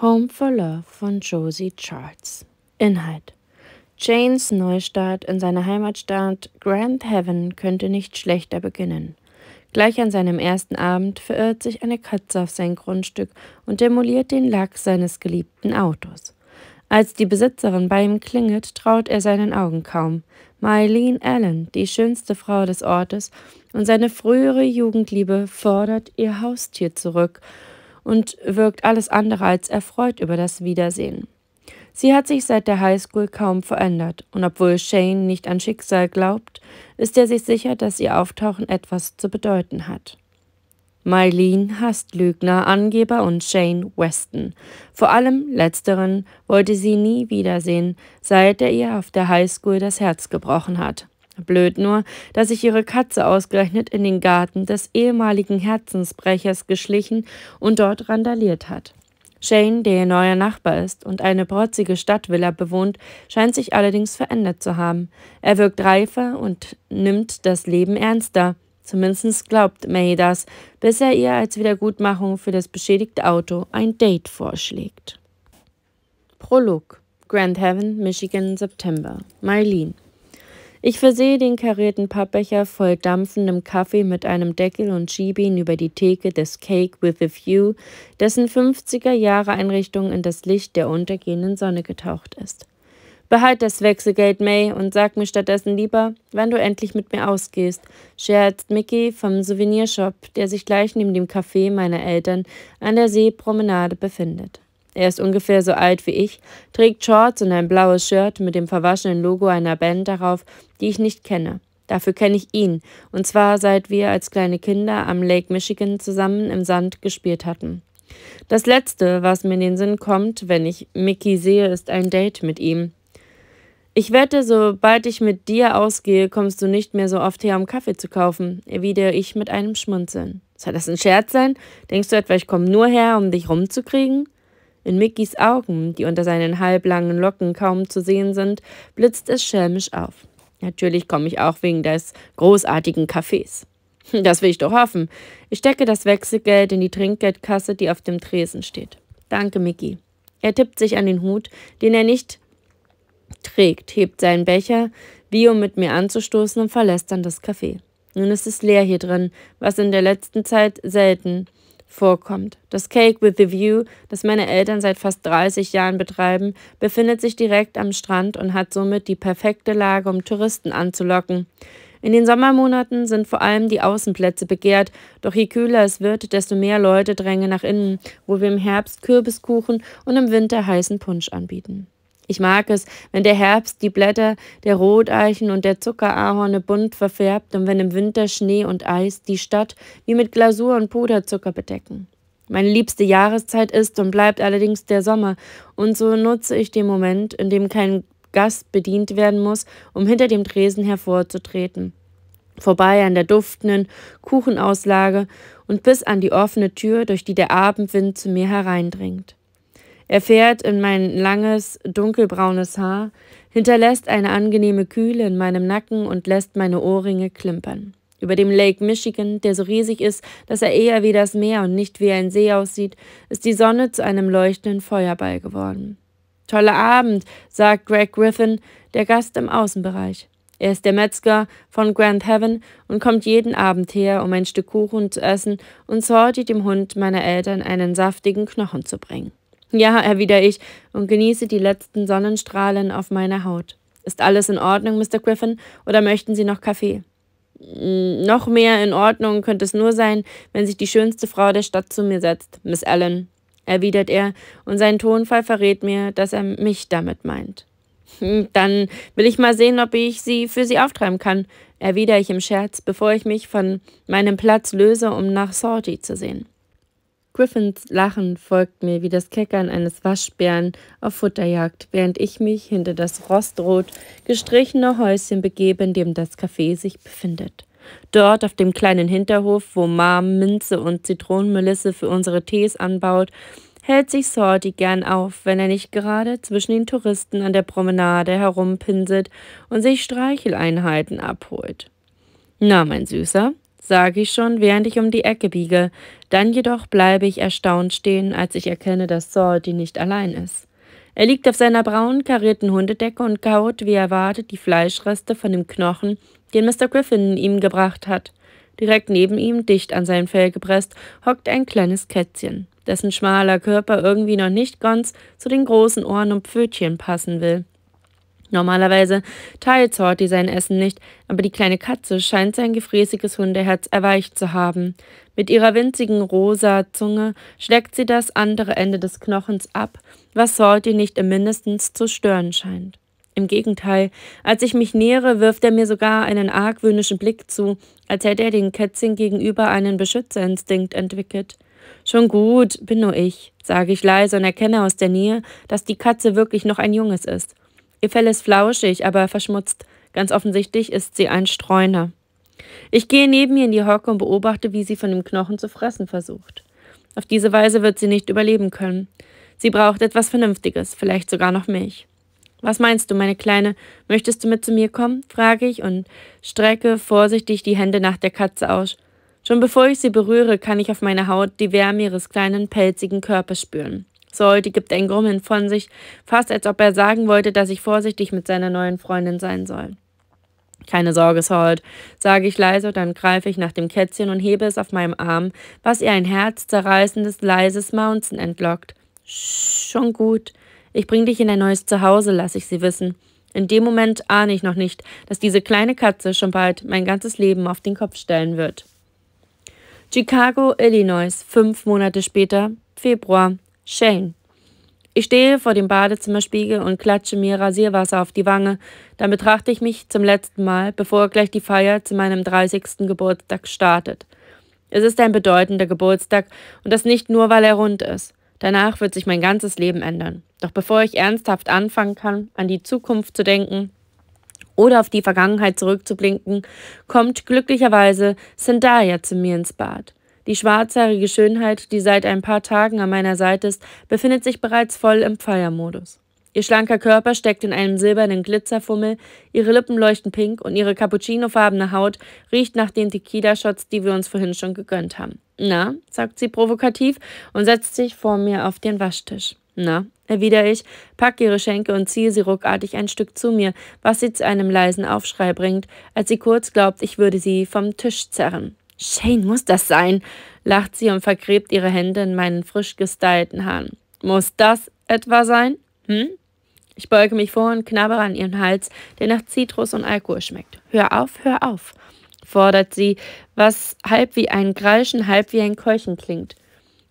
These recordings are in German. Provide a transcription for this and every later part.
Home for Love von Josie Charles. Inhalt. Janes Neustart in seiner Heimatstadt Grand Heaven könnte nicht schlechter beginnen. Gleich an seinem ersten Abend verirrt sich eine Katze auf sein Grundstück und demoliert den Lack seines geliebten Autos. Als die Besitzerin bei ihm klingelt, traut er seinen Augen kaum. Mylene Allen, die schönste Frau des Ortes und seine frühere Jugendliebe, fordert ihr Haustier zurück – und wirkt alles andere als erfreut über das Wiedersehen. Sie hat sich seit der Highschool kaum verändert, und obwohl Shane nicht an Schicksal glaubt, ist er sich sicher, dass ihr Auftauchen etwas zu bedeuten hat. Mylene hasst Lügner, Angeber und Shane Weston. Vor allem letzteren wollte sie nie wiedersehen, seit er ihr auf der Highschool das Herz gebrochen hat. Blöd nur, dass sich ihre Katze ausgerechnet in den Garten des ehemaligen Herzensbrechers geschlichen und dort randaliert hat. Shane, der ihr neuer Nachbar ist und eine protzige Stadtvilla bewohnt, scheint sich allerdings verändert zu haben. Er wirkt reifer und nimmt das Leben ernster. Zumindest glaubt May das, bis er ihr als Wiedergutmachung für das beschädigte Auto ein Date vorschlägt. Prolog Grand Haven, Michigan, September. Marlene ich versehe den karierten Pappbecher voll dampfendem Kaffee mit einem Deckel und schiebe ihn über die Theke des Cake with a View, dessen 50er-Jahre-Einrichtung in das Licht der untergehenden Sonne getaucht ist. Behalt das Wechselgeld, May, und sag mir stattdessen lieber, wann du endlich mit mir ausgehst, scherzt Mickey vom Souvenirshop, der sich gleich neben dem Café meiner Eltern an der Seepromenade befindet er ist ungefähr so alt wie ich, trägt Shorts und ein blaues Shirt mit dem verwaschenen Logo einer Band darauf, die ich nicht kenne. Dafür kenne ich ihn, und zwar seit wir als kleine Kinder am Lake Michigan zusammen im Sand gespielt hatten. Das Letzte, was mir in den Sinn kommt, wenn ich Mickey sehe, ist ein Date mit ihm. Ich wette, sobald ich mit dir ausgehe, kommst du nicht mehr so oft her, um Kaffee zu kaufen, erwidere ich mit einem Schmunzeln. Soll das ein Scherz sein? Denkst du etwa, ich komme nur her, um dich rumzukriegen? In Mickys Augen, die unter seinen halblangen Locken kaum zu sehen sind, blitzt es schelmisch auf. Natürlich komme ich auch wegen des großartigen Kaffees. Das will ich doch hoffen. Ich stecke das Wechselgeld in die Trinkgeldkasse, die auf dem Tresen steht. Danke, Mickey. Er tippt sich an den Hut, den er nicht trägt, hebt seinen Becher, wie um mit mir anzustoßen und verlässt dann das Café. Nun ist es leer hier drin, was in der letzten Zeit selten vorkommt. Das Cake with the View, das meine Eltern seit fast 30 Jahren betreiben, befindet sich direkt am Strand und hat somit die perfekte Lage, um Touristen anzulocken. In den Sommermonaten sind vor allem die Außenplätze begehrt, doch je kühler es wird, desto mehr Leute drängen nach innen, wo wir im Herbst Kürbiskuchen und im Winter heißen Punsch anbieten. Ich mag es, wenn der Herbst die Blätter der Roteichen und der Zuckerahorne bunt verfärbt und wenn im Winter Schnee und Eis die Stadt wie mit Glasur und Puderzucker bedecken. Meine liebste Jahreszeit ist und bleibt allerdings der Sommer, und so nutze ich den Moment, in dem kein Gast bedient werden muss, um hinter dem Tresen hervorzutreten. Vorbei an der duftenden Kuchenauslage und bis an die offene Tür, durch die der Abendwind zu mir hereindringt. Er fährt in mein langes, dunkelbraunes Haar, hinterlässt eine angenehme Kühle in meinem Nacken und lässt meine Ohrringe klimpern. Über dem Lake Michigan, der so riesig ist, dass er eher wie das Meer und nicht wie ein See aussieht, ist die Sonne zu einem leuchtenden Feuerball geworden. Toller Abend, sagt Greg Griffin, der Gast im Außenbereich. Er ist der Metzger von Grand Heaven und kommt jeden Abend her, um ein Stück Kuchen zu essen und Sorty dem Hund meiner Eltern einen saftigen Knochen zu bringen. Ja, erwider ich und genieße die letzten Sonnenstrahlen auf meiner Haut. Ist alles in Ordnung, Mr. Griffin, oder möchten Sie noch Kaffee? Hm, noch mehr in Ordnung könnte es nur sein, wenn sich die schönste Frau der Stadt zu mir setzt, Miss Allen, erwidert er, und sein Tonfall verrät mir, dass er mich damit meint. Hm, dann will ich mal sehen, ob ich sie für sie auftreiben kann, erwidere ich im Scherz, bevor ich mich von meinem Platz löse, um nach Sorty zu sehen. Griffins Lachen folgt mir wie das Keckern eines Waschbären auf Futterjagd, während ich mich hinter das rostrot gestrichene Häuschen begebe, in dem das Café sich befindet. Dort auf dem kleinen Hinterhof, wo Mom Minze und Zitronenmelisse für unsere Tees anbaut, hält sich Sorty gern auf, wenn er nicht gerade zwischen den Touristen an der Promenade herumpinselt und sich Streicheleinheiten abholt. Na, mein Süßer, sage ich schon, während ich um die Ecke biege. Dann jedoch bleibe ich erstaunt stehen, als ich erkenne, dass Salty nicht allein ist. Er liegt auf seiner braunen, karierten Hundedecke und kaut, wie erwartet, die Fleischreste von dem Knochen, den Mr. Griffin ihm gebracht hat. Direkt neben ihm, dicht an sein Fell gepresst, hockt ein kleines Kätzchen, dessen schmaler Körper irgendwie noch nicht ganz zu den großen Ohren und Pfötchen passen will. Normalerweise teilt Sorti sein Essen nicht, aber die kleine Katze scheint sein gefräßiges Hundeherz erweicht zu haben. Mit ihrer winzigen rosa Zunge schlägt sie das andere Ende des Knochens ab, was Sorti nicht im mindestens zu stören scheint. Im Gegenteil, als ich mich nähere, wirft er mir sogar einen argwöhnischen Blick zu, als hätte er den Kätzchen gegenüber einen Beschützerinstinkt entwickelt. Schon gut, bin nur ich, sage ich leise und erkenne aus der Nähe, dass die Katze wirklich noch ein Junges ist. Ihr Fell ist flauschig, aber verschmutzt. Ganz offensichtlich ist sie ein Streuner. Ich gehe neben ihr in die Hocke und beobachte, wie sie von dem Knochen zu fressen versucht. Auf diese Weise wird sie nicht überleben können. Sie braucht etwas Vernünftiges, vielleicht sogar noch Milch. Was meinst du, meine Kleine? Möchtest du mit zu mir kommen? frage ich und strecke vorsichtig die Hände nach der Katze aus. Schon bevor ich sie berühre, kann ich auf meiner Haut die Wärme ihres kleinen, pelzigen Körpers spüren. Saul gibt ein Grummeln von sich, fast als ob er sagen wollte, dass ich vorsichtig mit seiner neuen Freundin sein soll. Keine Sorge, Salt, sage ich leise, dann greife ich nach dem Kätzchen und hebe es auf meinem Arm, was ihr ein herzzerreißendes, leises Mountain entlockt. Schon gut. Ich bring dich in ein neues Zuhause, lasse ich sie wissen. In dem Moment ahne ich noch nicht, dass diese kleine Katze schon bald mein ganzes Leben auf den Kopf stellen wird. Chicago, Illinois, fünf Monate später, Februar. Shane. Ich stehe vor dem Badezimmerspiegel und klatsche mir Rasierwasser auf die Wange. Dann betrachte ich mich zum letzten Mal, bevor gleich die Feier zu meinem 30. Geburtstag startet. Es ist ein bedeutender Geburtstag und das nicht nur, weil er rund ist. Danach wird sich mein ganzes Leben ändern. Doch bevor ich ernsthaft anfangen kann, an die Zukunft zu denken oder auf die Vergangenheit zurückzublinken, kommt glücklicherweise Zendaya zu mir ins Bad. Die schwarzhaarige Schönheit, die seit ein paar Tagen an meiner Seite ist, befindet sich bereits voll im Feiermodus. Ihr schlanker Körper steckt in einem silbernen Glitzerfummel, ihre Lippen leuchten pink und ihre cappuccinofarbene Haut riecht nach den Tequila-Shots, die wir uns vorhin schon gegönnt haben. Na, sagt sie provokativ und setzt sich vor mir auf den Waschtisch. Na, erwidere ich, packe ihre Schenke und ziehe sie ruckartig ein Stück zu mir, was sie zu einem leisen Aufschrei bringt, als sie kurz glaubt, ich würde sie vom Tisch zerren. Shane muss das sein, lacht sie und vergräbt ihre Hände in meinen frisch gestylten Haaren. Muss das etwa sein? Hm? Ich beuge mich vor und knabber an ihren Hals, der nach Zitrus und Alkohol schmeckt. Hör auf, hör auf, fordert sie, was halb wie ein Kreischen, halb wie ein Keuchen klingt.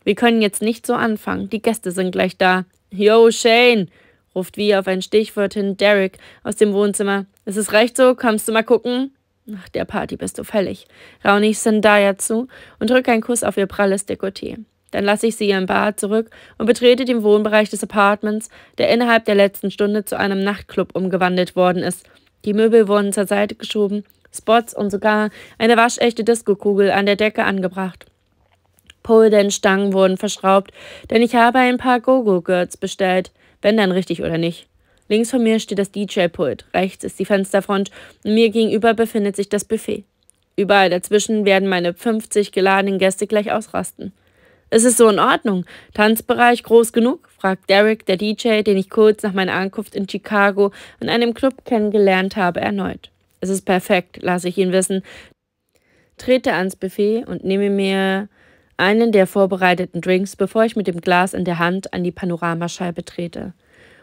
Wir können jetzt nicht so anfangen, die Gäste sind gleich da. Yo, Shane, ruft wie auf ein Stichwort hin Derek aus dem Wohnzimmer. Ist es recht so? Kommst du mal gucken? Nach der Party bist du fällig, raune ich Zendaya zu und drücke einen Kuss auf ihr pralles Dekolleté. Dann lasse ich sie ihren Bad zurück und betrete den Wohnbereich des Apartments, der innerhalb der letzten Stunde zu einem Nachtclub umgewandelt worden ist. Die Möbel wurden zur Seite geschoben, Spots und sogar eine waschechte Diskokugel an der Decke angebracht. Pole-Dance-Stangen wurden verschraubt, denn ich habe ein paar go go girls bestellt, wenn dann richtig oder nicht. Links von mir steht das DJ-Pult, rechts ist die Fensterfront und mir gegenüber befindet sich das Buffet. Überall dazwischen werden meine 50 geladenen Gäste gleich ausrasten. Es ist so in Ordnung. Tanzbereich groß genug? fragt Derek, der DJ, den ich kurz nach meiner Ankunft in Chicago in einem Club kennengelernt habe, erneut. Es ist perfekt, lasse ich ihn wissen. Trete ans Buffet und nehme mir einen der vorbereiteten Drinks, bevor ich mit dem Glas in der Hand an die Panoramascheibe trete.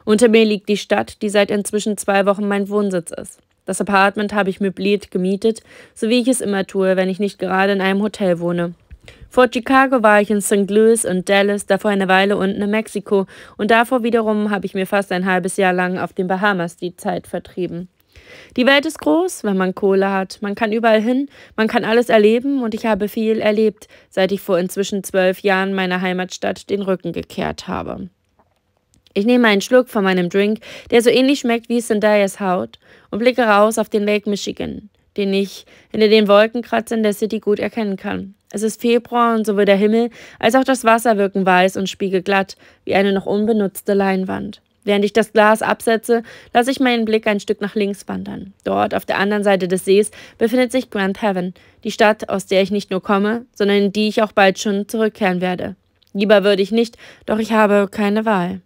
Unter mir liegt die Stadt, die seit inzwischen zwei Wochen mein Wohnsitz ist. Das Apartment habe ich möbliert gemietet, so wie ich es immer tue, wenn ich nicht gerade in einem Hotel wohne. Vor Chicago war ich in St. Louis und Dallas, davor eine Weile unten in Mexiko und davor wiederum habe ich mir fast ein halbes Jahr lang auf den Bahamas die Zeit vertrieben. Die Welt ist groß, wenn man Kohle hat. Man kann überall hin, man kann alles erleben und ich habe viel erlebt, seit ich vor inzwischen zwölf Jahren meiner Heimatstadt den Rücken gekehrt habe. Ich nehme einen Schluck von meinem Drink, der so ähnlich schmeckt wie Zendayas Haut, und blicke raus auf den Lake Michigan, den ich hinter den Wolkenkratzern der City gut erkennen kann. Es ist Februar und sowohl der Himmel als auch das Wasser wirken weiß und spiegelglatt wie eine noch unbenutzte Leinwand. Während ich das Glas absetze, lasse ich meinen Blick ein Stück nach links wandern. Dort, auf der anderen Seite des Sees, befindet sich Grand Heaven, die Stadt, aus der ich nicht nur komme, sondern in die ich auch bald schon zurückkehren werde. Lieber würde ich nicht, doch ich habe keine Wahl.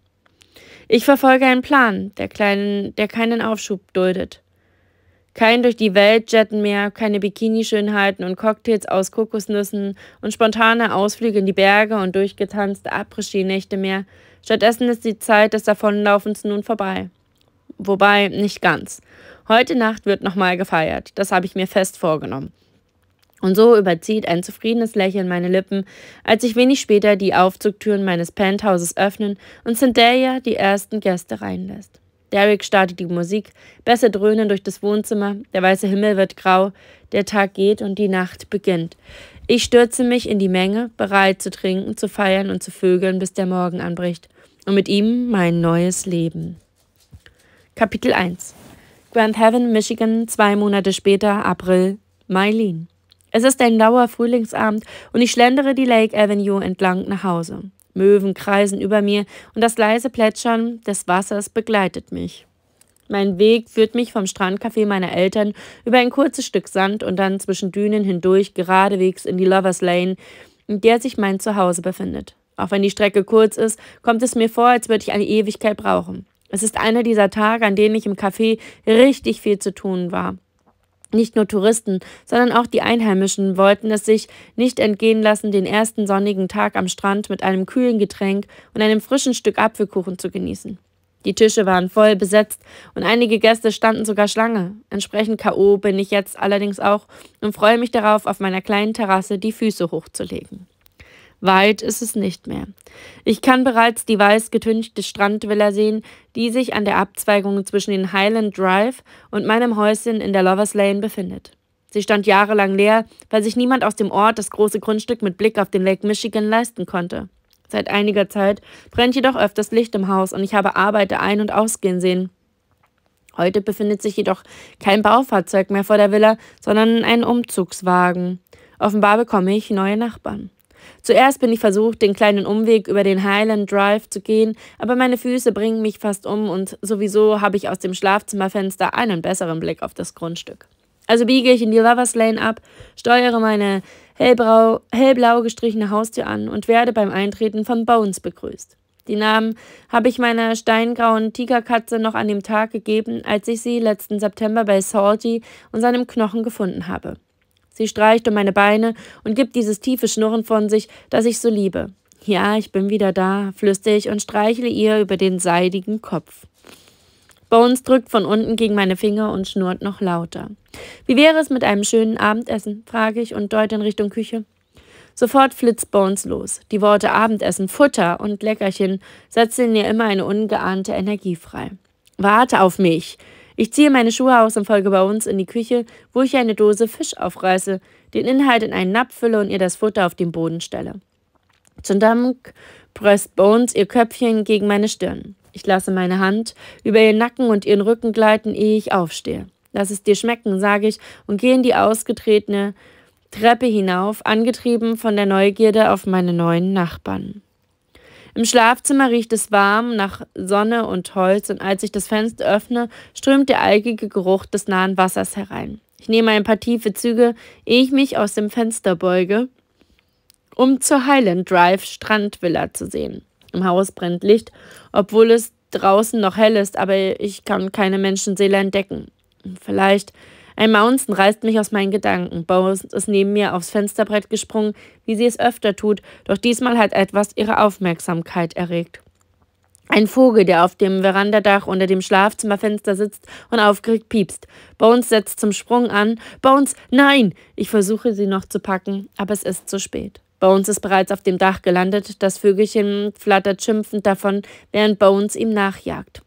Ich verfolge einen Plan, der, kleinen, der keinen Aufschub duldet. Kein durch die Welt jetten mehr, keine Bikinischönheiten und Cocktails aus Kokosnüssen und spontane Ausflüge in die Berge und durchgetanzte Après-Ski-Nächte mehr. Stattdessen ist die Zeit des Davonlaufens nun vorbei. Wobei, nicht ganz. Heute Nacht wird nochmal gefeiert. Das habe ich mir fest vorgenommen. Und so überzieht ein zufriedenes Lächeln meine Lippen, als sich wenig später die Aufzugtüren meines Penthouses öffnen und Cynthia die ersten Gäste reinlässt. Derek startet die Musik, besser dröhnen durch das Wohnzimmer, der weiße Himmel wird grau, der Tag geht und die Nacht beginnt. Ich stürze mich in die Menge, bereit zu trinken, zu feiern und zu vögeln, bis der Morgen anbricht. Und mit ihm mein neues Leben. Kapitel 1 Grand Heaven, Michigan, zwei Monate später, April, Mylene. Es ist ein lauer Frühlingsabend und ich schlendere die Lake Avenue entlang nach Hause. Möwen kreisen über mir und das leise Plätschern des Wassers begleitet mich. Mein Weg führt mich vom Strandcafé meiner Eltern über ein kurzes Stück Sand und dann zwischen Dünen hindurch geradewegs in die Lovers Lane, in der sich mein Zuhause befindet. Auch wenn die Strecke kurz ist, kommt es mir vor, als würde ich eine Ewigkeit brauchen. Es ist einer dieser Tage, an denen ich im Café richtig viel zu tun war. Nicht nur Touristen, sondern auch die Einheimischen wollten es sich nicht entgehen lassen, den ersten sonnigen Tag am Strand mit einem kühlen Getränk und einem frischen Stück Apfelkuchen zu genießen. Die Tische waren voll besetzt und einige Gäste standen sogar Schlange. Entsprechend K.O. bin ich jetzt allerdings auch und freue mich darauf, auf meiner kleinen Terrasse die Füße hochzulegen. Weit ist es nicht mehr. Ich kann bereits die weiß getünchte Strandvilla sehen, die sich an der Abzweigung zwischen den Highland Drive und meinem Häuschen in der Lovers Lane befindet. Sie stand jahrelang leer, weil sich niemand aus dem Ort das große Grundstück mit Blick auf den Lake Michigan leisten konnte. Seit einiger Zeit brennt jedoch öfters Licht im Haus und ich habe Arbeiter ein- und ausgehen sehen. Heute befindet sich jedoch kein Baufahrzeug mehr vor der Villa, sondern ein Umzugswagen. Offenbar bekomme ich neue Nachbarn. Zuerst bin ich versucht, den kleinen Umweg über den Highland Drive zu gehen, aber meine Füße bringen mich fast um und sowieso habe ich aus dem Schlafzimmerfenster einen besseren Blick auf das Grundstück. Also biege ich in die Lovers Lane ab, steuere meine hellblau, hellblau gestrichene Haustür an und werde beim Eintreten von Bones begrüßt. Die Namen habe ich meiner steingrauen Tigerkatze noch an dem Tag gegeben, als ich sie letzten September bei Salty und seinem Knochen gefunden habe. Sie streicht um meine Beine und gibt dieses tiefe Schnurren von sich, das ich so liebe. Ja, ich bin wieder da, flüstere ich und streichle ihr über den seidigen Kopf. Bones drückt von unten gegen meine Finger und schnurrt noch lauter. Wie wäre es mit einem schönen Abendessen? frage ich und deute in Richtung Küche. Sofort flitzt Bones los. Die Worte Abendessen, Futter und Leckerchen setzen ihr immer eine ungeahnte Energie frei. Warte auf mich, ich ziehe meine Schuhe aus und folge bei uns in die Küche, wo ich eine Dose Fisch aufreiße, den Inhalt in einen Napf fülle und ihr das Futter auf den Boden stelle. Zum Dank presst Bones ihr Köpfchen gegen meine Stirn. Ich lasse meine Hand über ihren Nacken und ihren Rücken gleiten, ehe ich aufstehe. Lass es dir schmecken, sage ich, und gehe in die ausgetretene Treppe hinauf, angetrieben von der Neugierde auf meine neuen Nachbarn. Im Schlafzimmer riecht es warm nach Sonne und Holz und als ich das Fenster öffne, strömt der algige Geruch des nahen Wassers herein. Ich nehme ein paar tiefe Züge, ehe ich mich aus dem Fenster beuge, um zur Highland Drive Strandvilla zu sehen. Im Haus brennt Licht, obwohl es draußen noch hell ist, aber ich kann keine Menschenseele entdecken. Vielleicht ein Maunzen reißt mich aus meinen Gedanken. Bones ist neben mir aufs Fensterbrett gesprungen, wie sie es öfter tut, doch diesmal hat etwas ihre Aufmerksamkeit erregt. Ein Vogel, der auf dem Verandadach unter dem Schlafzimmerfenster sitzt und aufgeregt piepst. Bones setzt zum Sprung an. Bones, nein! Ich versuche sie noch zu packen, aber es ist zu spät. Bones ist bereits auf dem Dach gelandet. Das Vögelchen flattert schimpfend davon, während Bones ihm nachjagt.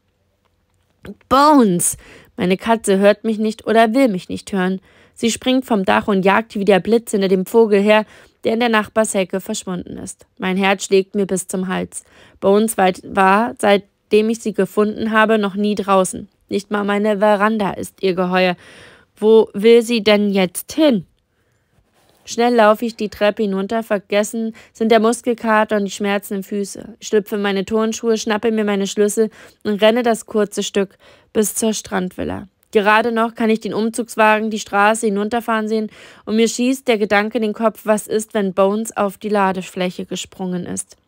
Bones! Meine Katze hört mich nicht oder will mich nicht hören. Sie springt vom Dach und jagt wie der Blitz hinter dem Vogel her, der in der Nachbarshecke verschwunden ist. Mein Herz schlägt mir bis zum Hals. Bei uns war, seitdem ich sie gefunden habe, noch nie draußen. Nicht mal meine Veranda ist ihr geheuer. Wo will sie denn jetzt hin? Schnell laufe ich die Treppe hinunter, vergessen sind der Muskelkater und die schmerzenden Füße. Ich schlüpfe meine Turnschuhe, schnappe mir meine Schlüssel und renne das kurze Stück bis zur Strandvilla. Gerade noch kann ich den Umzugswagen die Straße hinunterfahren sehen und mir schießt der Gedanke in den Kopf, was ist, wenn Bones auf die Ladefläche gesprungen ist.